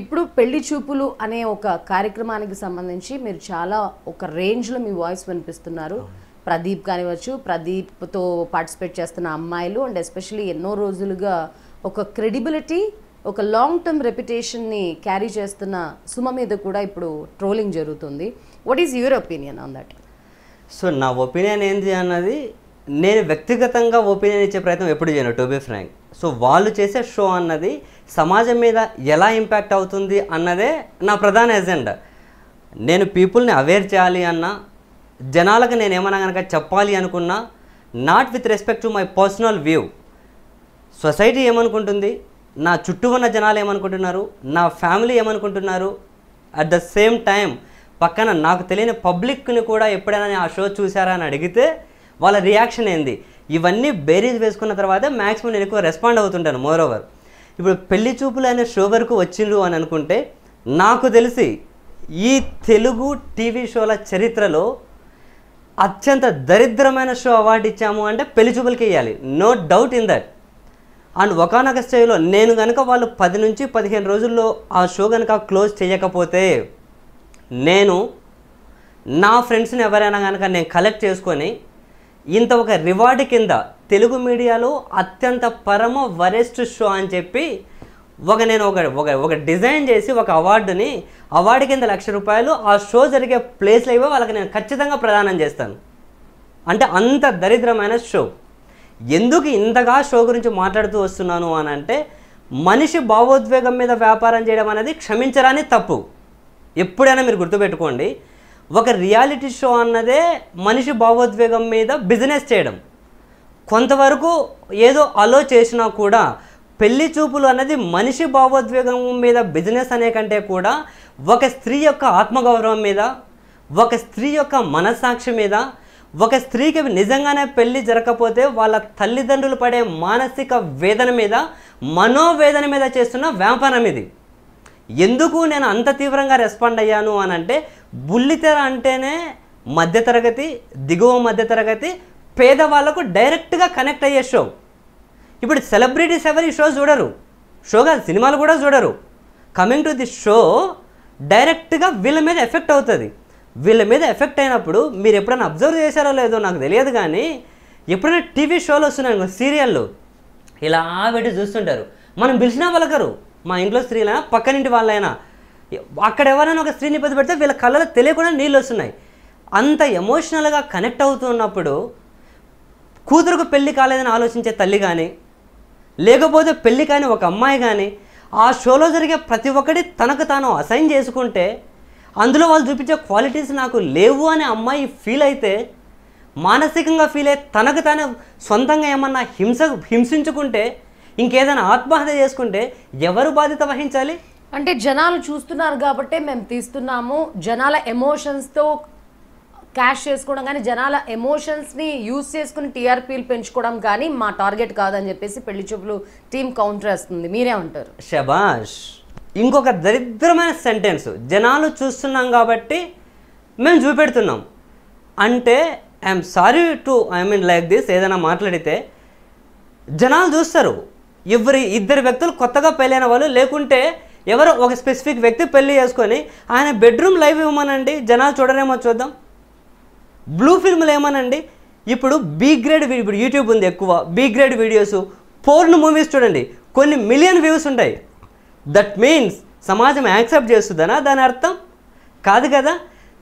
ఇప్పుడు పెళ్లి చూపులు అనే ఒక కార్యక్రమానికి సంబంధించి మీరు చాలా ఒక రేంజ్లో మీ వాయిస్ వినిపిస్తున్నారు ప్రదీప్ కానివచ్చు ప్రదీప్తో పార్టిసిపేట్ చేస్తున్న అమ్మాయిలు అండ్ ఎస్పెషలీ ఎన్నో రోజులుగా ఒక క్రెడిబిలిటీ ఒక లాంగ్ టర్మ్ రెప్యుటేషన్ని క్యారీ చేస్తున్న సుమ మీద కూడా ఇప్పుడు ట్రోలింగ్ జరుగుతుంది what is your opinion on that so నా ఒపీనియన్ ఏంటి అన్నది నేను వ్యక్తిగతంగా ఒపీనియన్ ఇచ్చే ప్రయత్నం ఎప్పుడు చేయను టోబీ ఫ్రాంక్ సో వాళ్ళు చేసే షో అన్నది సమాజం మీద ఎలా ఇంపాక్ట్ అవుతుంది అన్నదే నా ప్రధాన ఎజెండా నేను పీపుల్ని అవేర్ చేయాలి అన్నా జనాలకు నేను ఏమన్నా కనుక చెప్పాలి అనుకున్నా not with respect to my personal view society ఏమనుకుంటుంది నా చుట్టూ ఉన్న జనాలు ఏమనుకుంటున్నారు నా ఫ్యామిలీ ఏమనుకుంటున్నారు అట్ ద సేమ్ టైం పక్కన నాకు తెలియని పబ్లిక్ని కూడా ఎప్పుడైనా ఆ షో చూసారా అని అడిగితే వాళ్ళ రియాక్షన్ ఏంది ఇవన్నీ బేరీజ్ వేసుకున్న తర్వాత మ్యాక్సిమం నేను ఎక్కువ రెస్పాండ్ అవుతుంటాను మోర్ ఓవర్ ఇప్పుడు పెళ్లి చూపులు అనే షో వరకు వచ్చిండ్రు అని అనుకుంటే నాకు తెలిసి ఈ తెలుగు టీవీ షోల చరిత్రలో అత్యంత దరిద్రమైన షో అవార్డు ఇచ్చాము అంటే పెళ్లి చూపులకి వేయాలి no doubt in that and ఒకనొక స్టేజ్లో నేను కనుక వాళ్ళు పది నుంచి పదిహేను రోజుల్లో ఆ షో కనుక క్లోజ్ చేయకపోతే నేను నా ఫ్రెండ్స్ని ఎవరైనా కనుక నేను కలెక్ట్ చేసుకొని ఇంత ఒక రివార్డు కింద తెలుగు మీడియాలో అత్యంత పరమ వరెస్ట్ షో అని చెప్పి ఒక నేను ఒక ఒక ఒక డిజైన్ చేసి ఒక అవార్డుని అవార్డు కింద లక్ష రూపాయలు ఆ షో జరిగే ప్లేస్లో ఇవ్వ వాళ్ళకి నేను ఖచ్చితంగా ప్రదానం చేస్తాను అంటే అంత దరిద్రమైన షో ఎందుకు ఇంతగా షో గురించి మాట్లాడుతూ వస్తున్నాను అని అంటే మనిషి భావోద్వేగం మీద వ్యాపారం చేయడం అనేది క్షమించరాని తప్పు ఎప్పుడైనా మీరు గుర్తుపెట్టుకోండి ఒక రియాలిటీ షో అన్నదే మనిషి భావోద్వేగం మీద బిజినెస్ చేయడం కొంతవరకు ఏదో అలో చేసినా కూడా పెళ్లి చూపులు అనేది మనిషి భావోద్వేగం మీద బిజినెస్ అనే కంటే కూడా ఒక స్త్రీ యొక్క ఆత్మగౌరవం మీద ఒక స్త్రీ యొక్క మనస్సాక్షి మీద ఒక స్త్రీకి నిజంగానే పెళ్లి జరగకపోతే వాళ్ళ తల్లిదండ్రులు పడే మానసిక వేదన మీద మనోవేదన మీద చేస్తున్న వ్యాపారం ఇది ఎందుకు నేను అంత తీవ్రంగా రెస్పాండ్ అయ్యాను అని అంటే బుల్లితెర అంటేనే మధ్యతరగతి దిగువ మధ్యతరగతి పేదవాళ్ళకు డైరెక్ట్గా కనెక్ట్ అయ్యే షో ఇప్పుడు సెలబ్రిటీస్ ఎవరు ఈ షో చూడరు షో కాదు సినిమాలు కూడా చూడరు కమింగ్ టు ది షో డైరెక్ట్గా వీళ్ళ మీద ఎఫెక్ట్ అవుతుంది వీళ్ళ మీద ఎఫెక్ట్ అయినప్పుడు మీరు ఎప్పుడైనా అబ్జర్వ్ చేశారో లేదో నాకు తెలియదు కానీ ఎప్పుడైనా టీవీ షోలు వస్తున్నాయి సీరియల్లు ఇలా పెట్టి చూస్తుంటారు మనం పిలిచిన వాళ్ళకరు మా ఇంట్లో స్త్రీలైనా పక్కనింటి వాళ్ళైనా అక్కడ ఎవరైనా ఒక స్త్రీని పెద్ద పెడితే వీళ్ళ కళ్ళలో తెలియకుండా నీళ్ళు వస్తున్నాయి అంత ఎమోషనల్గా కనెక్ట్ అవుతున్నప్పుడు కూతురుకు పెళ్లి కాలేదని ఆలోచించే తల్లి కానీ లేకపోతే పెళ్లి కాని ఒక అమ్మాయి కానీ ఆ షోలో జరిగే ప్రతి ఒక్కటి తనకు తాను అసైన్ చేసుకుంటే అందులో వాళ్ళు చూపించే క్వాలిటీస్ నాకు లేవు అనే అమ్మాయి ఫీల్ అయితే మానసికంగా ఫీల్ అయి తనకు తాను సొంతంగా ఏమన్నా హింస హింసించుకుంటే ఇంకేదైనా ఆత్మహత్య చేసుకుంటే ఎవరు బాధ్యత వహించాలి అంటే జనాలు చూస్తున్నారు కాబట్టే మేము తీస్తున్నాము జనాల ఎమోషన్స్తో క్యాష్ చేసుకోవడం కానీ జనాల ఎమోషన్స్ని యూజ్ చేసుకుని టీఆర్పీలు పెంచుకోవడం కానీ మా టార్గెట్ కాదని చెప్పేసి పెళ్లి చూపులు టీం కౌంటర్ వేస్తుంది మీరే ఉంటారు శబాష్ ఇంకొక దరిద్రమైన సెంటెన్స్ జనాలు చూస్తున్నాం కాబట్టి మేము చూపెడుతున్నాం అంటే I'm sorry to I mean like this ఏదైనా మాట్లాడితే జనాలు చూస్తారు ఎవరి ఇద్దరు వ్యక్తులు కొత్తగా పెళ్ళైన వాళ్ళు లేకుంటే ఎవరో ఒక స్పెసిఫిక్ వ్యక్తి పెళ్లి చేసుకొని ఆయన బెడ్రూమ్ లైవ్ ఇవ్వమనండి జనాలు చూడరేమో చూద్దాం బ్లూ ఫిల్మ్లు ఏమనండి ఇప్పుడు బీ గ్రేడ్ ఇప్పుడు యూట్యూబ్ ఉంది ఎక్కువ B grade videos porn movies చూడండి కొన్ని మిలియన్ వ్యూస్ ఉంటాయి దట్ మీన్స్ సమాజం యాక్సెప్ట్ చేస్తుందనా దాని అర్థం కాదు కదా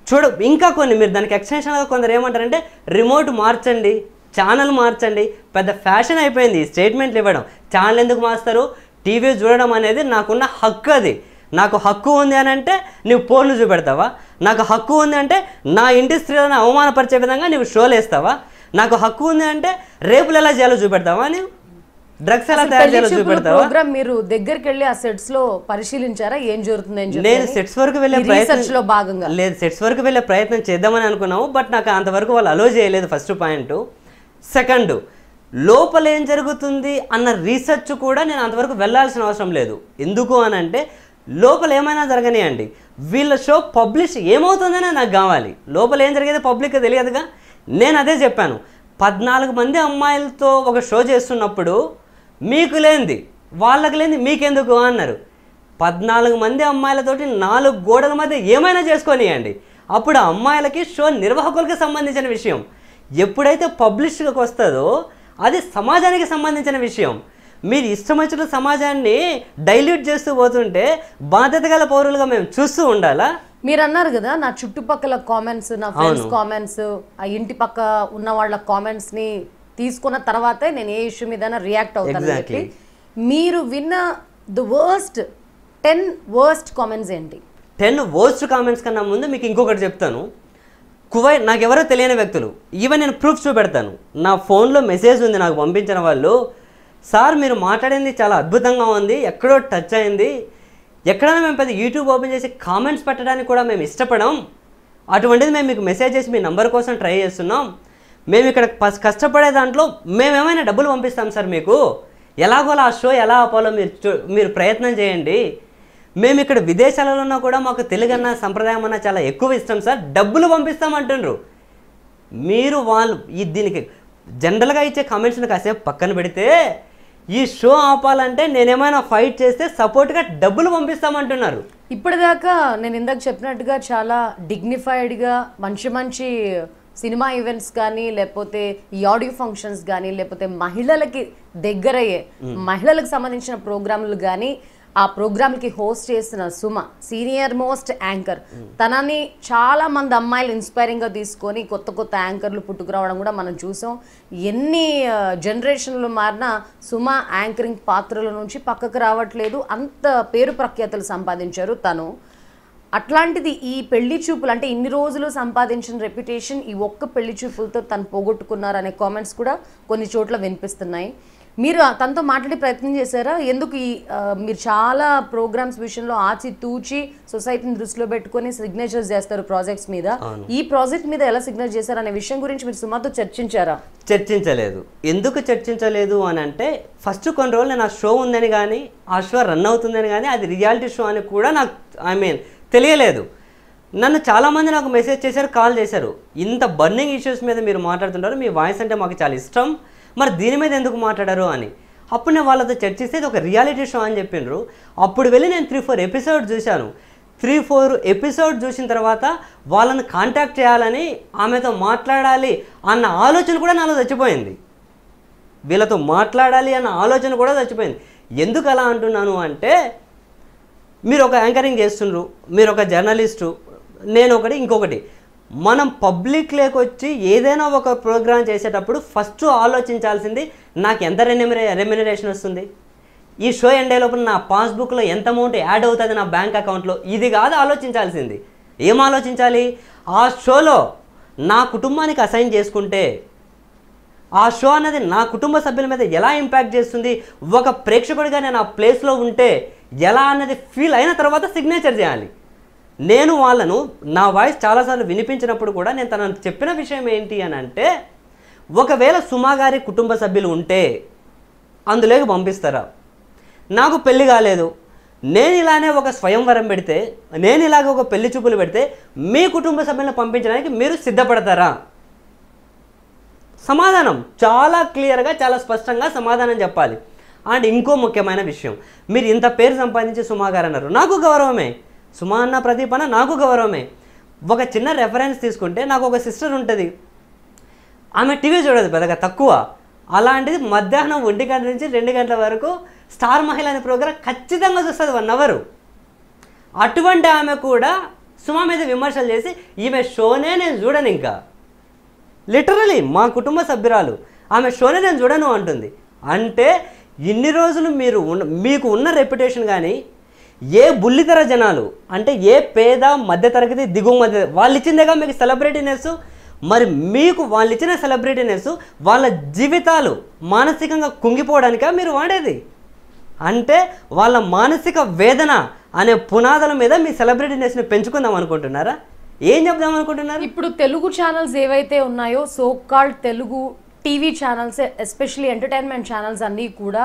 చూడ ఇంకా కొన్ని మీరు దానికి ఎక్స్టెన్షన్గా కొందరు ఏమంటారంటే రిమోట్ మార్చండి ఛానల్ మార్చండి పెద్ద ఫ్యాషన్ అయిపోయింది స్టేట్మెంట్లు ఇవ్వడం ఛానల్ ఎందుకు మార్స్తారు టీవీ చూడడం అనేది నాకున్న హక్కు అది నాకు హక్కు ఉంది అని అంటే నువ్వు పోర్లు చూపెడతావా నాకు హక్కు ఉంది అంటే నా ఇంటి అవమానపరిచే విధంగా నీవు షోలు వేస్తావా నాకు హక్కు ఉంది అంటే రేపులు ఎలా చేయాలో చూపెడతావా నీవు డ్రగ్స్ ఎలా తయారు చేయాలో చూపెడతావా మీరు దగ్గరికి వెళ్ళి ఆ సెట్స్ లో పరిశీలించారా ఏం జరుగుతుంది నేను సెట్స్ వరకు వెళ్ళే ప్రయత్నం భాగంగా లేదు సెట్స్ వరకు వెళ్ళే ప్రయత్నం చేద్దామని అనుకున్నాము బట్ నాకు అంతవరకు వాళ్ళు అలో చేయలేదు ఫస్ట్ పాయింట్ సెకండ్ లోపల ఏం జరుగుతుంది అన్న రీసెర్చ్ కూడా నేను అంతవరకు వెళ్ళాల్సిన అవసరం లేదు ఎందుకు అని అంటే లోపల ఏమైనా జరగనియండి వీళ్ళ షో పబ్లిష్ ఏమవుతుందనే నాకు కావాలి లోపల ఏం జరిగేది పబ్లిక్ తెలియదుగా నేను అదే చెప్పాను పద్నాలుగు మంది అమ్మాయిలతో ఒక షో చేస్తున్నప్పుడు మీకు లేనిది వాళ్ళకి లేనిది మీకెందుకు అన్నారు పద్నాలుగు మంది అమ్మాయిలతోటి నాలుగు గోడల మధ్య ఏమైనా చేసుకొనియండి అప్పుడు అమ్మాయిలకి షో నిర్వాహకులకి సంబంధించిన విషయం ఎప్పుడైతే పబ్లిష్కి వస్తుందో అది సమాజానికి సంబంధించిన విషయం మీరు ఇష్టం వచ్చిన సమాజాన్ని డైల్యూట్ చేస్తూ పోతుంటే బాధ్యత గల పౌరులుగా మేము చూస్తూ ఉండాలా మీరు అన్నారు కదా నా చుట్టుపక్కల కామెంట్స్ నా ఫ్రెండ్స్ కామెంట్స్ ఆ ఇంటి పక్క ఉన్న వాళ్ళ కామెంట్స్ ని తీసుకున్న తర్వాతే నేను ఏ ఇష్యూ మీద రియాక్ట్ అవుతాను మీరు విన్న the worst ten worst comments ఏంటి టెన్ వర్స్ట్ కామెంట్స్ కన్నా ముందు మీకు ఇంకొకటి చెప్తాను కువైట్ నాకు ఎవరో తెలియని వ్యక్తులు ఈవెన్ నేను ప్రూఫ్ చూపెడతాను నా ఫోన్లో మెసేజ్ ఉంది నాకు పంపించిన వాళ్ళు సార్ మీరు మాట్లాడింది చాలా అద్భుతంగా ఉంది ఎక్కడో టచ్ అయింది ఎక్కడైనా మేము పెద్ద యూట్యూబ్ ఓపెన్ చేసి కామెంట్స్ పెట్టడానికి కూడా మేము ఇష్టపడం అటువంటిది మేము మీకు మెసేజ్ చేసి మీ నంబర్ కోసం ట్రై చేస్తున్నాం మేము ఇక్కడ కష్టపడే దాంట్లో మేమేమైనా డబ్బులు పంపిస్తాం సార్ మీకు ఎలాగోలా ఆ షో ఎలా ఆపాలో మీరు మీరు ప్రయత్నం చేయండి మేము ఇక్కడ విదేశాలలో ఉన్నా కూడా మాకు తెలుగు అన్న సంప్రదాయం అన్న చాలా ఎక్కువ ఇష్టం సార్ డబ్బులు అంటుండ్రు మీరు వాళ్ళు దీనికి జనరల్గా ఇచ్చే కామెంట్స్ని కాసేపు పక్కన పెడితే ఈ షో ఆపాలంటే నేనేమైనా ఫైట్ చేస్తే సపోర్ట్గా డబ్బులు పంపిస్తామంటున్నారు ఇప్పటిదాకా నేను ఇందాక చెప్పినట్టుగా చాలా డిగ్నిఫైడ్గా మంచి మంచి సినిమా ఈవెంట్స్ కానీ లేకపోతే ఈ ఆడియో ఫంక్షన్స్ కానీ లేకపోతే మహిళలకి దగ్గరయ్యే మహిళలకు సంబంధించిన ప్రోగ్రాంలు కానీ ఆ కి హోస్ట్ చేసిన సుమ సీనియర్ మోస్ట్ యాంకర్ తనని చాలా మంది అమ్మాయిలు ఇన్స్పైరింగ్గా తీసుకొని కొత్త కొత్త యాంకర్లు పుట్టుకురావడం కూడా మనం చూసాం ఎన్ని జనరేషన్లు మారినా సుమ యాంకరింగ్ పాత్రల నుంచి పక్కకు రావట్లేదు అంత పేరు ప్రఖ్యాతలు సంపాదించారు తను అట్లాంటిది ఈ పెళ్లి చూపులు అంటే ఇన్ని రోజులు సంపాదించిన రెప్యుటేషన్ ఈ ఒక్క పెళ్లి చూపులతో తను పోగొట్టుకున్నారనే కామెంట్స్ కూడా కొన్ని చోట్ల వినిపిస్తున్నాయి మీరు తనతో మాట్లాడే ప్రయత్నం చేశారా ఎందుకు ఈ మీరు చాలా ప్రోగ్రామ్స్ విషయంలో ఆచి తూచి సొసైటీని దృష్టిలో పెట్టుకొని సిగ్నేచర్స్ చేస్తారు ప్రాజెక్ట్స్ మీద ఈ ప్రాజెక్ట్ మీద ఎలా సిగ్నేచర్ చేశారు అనే విషయం గురించి మీరు సుమాతో చర్చించారా చర్చించలేదు ఎందుకు చర్చించలేదు అని అంటే ఫస్ట్ కొన్ని రోజులు నేను ఆ షో ఉందని కానీ ఆ షో రన్ అవుతుందని కానీ అది రియాలిటీ షో అని కూడా నాకు ఐ మీన్ తెలియలేదు నన్ను చాలామంది నాకు మెసేజ్ చేశారు కాల్ చేశారు ఇంత బర్నింగ్ ఇష్యూస్ మీద మీరు మాట్లాడుతుంటారు మీ వాయిస్ అంటే మాకు చాలా ఇష్టం మరి దీని మీద ఎందుకు మాట్లాడారు అని అప్పుడు నేను వాళ్ళతో చర్చిస్తే ఇది ఒక రియాలిటీ షో అని చెప్పిండ్రు అప్పుడు వెళ్ళి నేను త్రీ ఫోర్ ఎపిసోడ్ చూశాను త్రీ ఫోర్ ఎపిసోడ్ చూసిన తర్వాత వాళ్ళని కాంటాక్ట్ చేయాలని ఆమెతో మాట్లాడాలి అన్న ఆలోచన కూడా నాలో చచ్చిపోయింది వీళ్ళతో మాట్లాడాలి అన్న ఆలోచన కూడా చచ్చిపోయింది ఎందుకు అలా అంటున్నాను అంటే మీరు ఒక యాంకరింగ్ చేస్తుండ్రు మీరు ఒక జర్నలిస్టు నేను ఒకటి ఇంకొకటి మనం పబ్లిక్ లేకొచ్చి ఏదైనా ఒక ప్రోగ్రామ్ చేసేటప్పుడు ఫస్ట్ ఆలోచించాల్సింది నాకు ఎంత రెమ్యురే రెమ్యునరేషన్ వస్తుంది ఈ షో ఎండ్ లోపల నా పాస్బుక్లో ఎంత అమౌంట్ యాడ్ అవుతుంది నా బ్యాంక్ అకౌంట్లో ఇది కాదు ఆలోచించాల్సింది ఏం ఆలోచించాలి ఆ షోలో నా కుటుంబానికి అసైన్ చేసుకుంటే ఆ షో అనేది నా కుటుంబ సభ్యుల మీద ఎలా ఇంపాక్ట్ చేస్తుంది ఒక ప్రేక్షకుడిగా నేను ఆ ప్లేస్లో ఉంటే ఎలా అన్నది ఫీల్ అయిన తర్వాత సిగ్నేచర్ చేయాలి నేను వాళ్ళను నా వాయిస్ చాలాసార్లు వినిపించినప్పుడు కూడా నేను తనను చెప్పిన విషయం ఏంటి అని అంటే ఒకవేళ సుమా గారి కుటుంబ సభ్యులు ఉంటే అందులోకి పంపిస్తారా నాకు పెళ్ళి కాలేదు నేను ఇలానే ఒక స్వయంవరం పెడితే నేను ఇలాగ ఒక పెళ్లి చూపులు పెడితే మీ కుటుంబ సభ్యులను పంపించడానికి మీరు సిద్ధపడతారా సమాధానం చాలా క్లియర్గా చాలా స్పష్టంగా సమాధానం చెప్పాలి అండ్ ఇంకో ముఖ్యమైన విషయం మీరు ఇంత పేరు సంపాదించి సుమాగారు అన్నారు నాకు గౌరవమే సుమా అన్న ప్రదీప్ నాకు గౌరవమే ఒక చిన్న రెఫరెన్స్ తీసుకుంటే నాకు ఒక సిస్టర్ ఉంటుంది ఆమె టీవీ చూడదు పెద్దగా తక్కువ అలాంటిది మధ్యాహ్నం ఒంటి గంట నుంచి రెండు గంటల వరకు స్టార్ మహిళ అనే ప్రోగ్రాం ఖచ్చితంగా చూస్తుంది వన్ అవర్ అటువంటి ఆమె కూడా సుమా మీద విమర్శలు చేసి ఈమె షోనే నేను చూడను ఇంకా లిటరలీ మా కుటుంబ సభ్యురాలు ఆమె షోనే నేను చూడను అంటుంది అంటే ఇన్ని రోజులు మీరు ఉన్న మీకు ఉన్న రెప్యుటేషన్ కానీ ఏ బుల్లితెర జనాలు అంటే ఏ పేద మధ్యతరగతి దిగువ మధ్య వాళ్ళు ఇచ్చిందేగా మీకు సెలబ్రిటీనెస్ మరి మీకు వాళ్ళు ఇచ్చిన సెలబ్రిటీనెస్ వాళ్ళ జీవితాలు మానసికంగా కుంగిపోవడానికా మీరు వాడేది అంటే వాళ్ళ మానసిక వేదన అనే పునాదుల మీద మీ సెలబ్రిటీనెస్ని పెంచుకుందాం అనుకుంటున్నారా ఏం చెప్దాం అనుకుంటున్నారు ఇప్పుడు తెలుగు ఛానల్స్ ఏవైతే ఉన్నాయో so called Telugu TV channels especially entertainment channels అన్నీ కూడా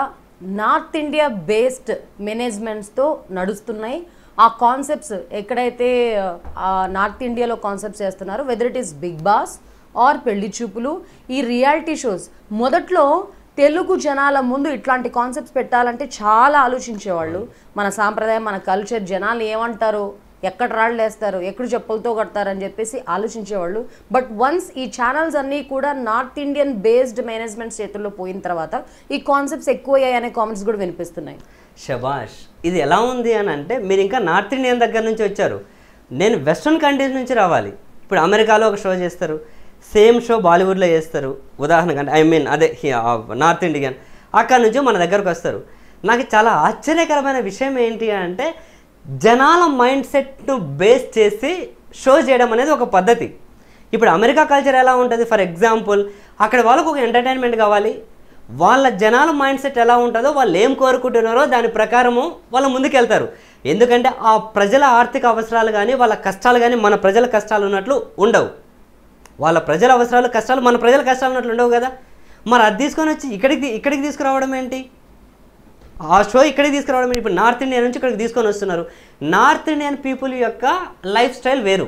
నార్త్ ఇండియా బేస్డ్ మేనేజ్మెంట్స్తో నడుస్తున్నాయి ఆ కాన్సెప్ట్స్ ఎక్కడైతే నార్త్ ఇండియాలో కాన్సెప్ట్స్ చేస్తున్నారో whether it is Bigg Boss or పెళ్లి చూపులు ఈ రియాలిటీ షోస్ మొదట్లో తెలుగు జనాల ముందు ఇట్లాంటి కాన్సెప్ట్స్ పెట్టాలంటే చాలా ఆలోచించేవాళ్ళు మన సాంప్రదాయం మన కల్చర్ జనాలు ఏమంటారు ఎక్కడ రాళ్ళు వేస్తారు ఎక్కడ చెప్పులతో కడతారని చెప్పేసి ఆలోచించేవాళ్ళు బట్ వన్స్ ఈ ఛానల్స్ అన్నీ కూడా నార్త్ ఇండియన్ బేస్డ్ మేనేజ్మెంట్ చేతుల్లో పోయిన తర్వాత ఈ కాన్సెప్ట్స్ ఎక్కువయ్యాయి అనే కామెంట్స్ కూడా వినిపిస్తున్నాయి షబాష్ ఇది ఎలా ఉంది అని అంటే మీరు ఇంకా నార్త్ ఇండియన్ దగ్గర నుంచి వచ్చారు నేను వెస్ట్రన్ కంట్రీస్ నుంచి రావాలి ఇప్పుడు అమెరికాలో ఒక షో చేస్తారు సేమ్ షో బాలీవుడ్లో చేస్తారు ఉదాహరణకు ఐ మీన్ అదే నార్త్ ఇండియన్ అక్కడ నుంచి మన దగ్గరకు వస్తారు నాకు చాలా ఆశ్చర్యకరమైన విషయం ఏంటి అంటే జనాల మైండ్ సెట్ను బేస్ చేసి షో చేయడం అనేది ఒక పద్ధతి ఇప్పుడు అమెరికా కల్చర్ ఎలా ఉంటుంది ఫర్ ఎగ్జాంపుల్ అక్కడ వాళ్ళకు ఒక ఎంటర్టైన్మెంట్ కావాలి వాళ్ళ జనాల మైండ్ సెట్ ఎలా ఉంటుందో వాళ్ళు ఏం కోరుకుంటున్నారో దాని ప్రకారము వాళ్ళు ముందుకెళ్తారు ఎందుకంటే ఆ ప్రజల ఆర్థిక అవసరాలు కానీ వాళ్ళ కష్టాలు కానీ మన ప్రజల కష్టాలు ఉన్నట్లు ఉండవు వాళ్ళ ప్రజల అవసరాలు కష్టాలు మన ప్రజల కష్టాలు ఉన్నట్లు ఉండవు కదా మరి అది తీసుకొని వచ్చి ఇక్కడికి ఇక్కడికి తీసుకురావడం ఏంటి ఆ షో ఇక్కడే తీసుకురావడం ఇప్పుడు నార్త్ ఇండియా నుంచి ఇక్కడికి తీసుకొని వస్తున్నారు నార్త్ ఇండియన్ పీపుల్ యొక్క లైఫ్ స్టైల్ వేరు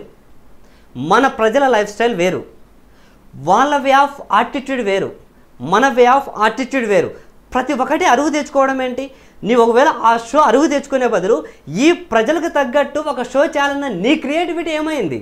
మన ప్రజల లైఫ్ స్టైల్ వేరు వాళ్ళ వే ఆఫ్ ఆటిట్యూడ్ వేరు మన వే ఆఫ్ ఆటిట్యూడ్ వేరు ప్రతి ఒక్కటి అరువు తెచ్చుకోవడం ఏంటి నీ ఒకవేళ ఆ షో అరువు తెచ్చుకునే బదులు ఈ ప్రజలకు తగ్గట్టు ఒక షో చేయాలన్న నీ క్రియేటివిటీ ఏమైంది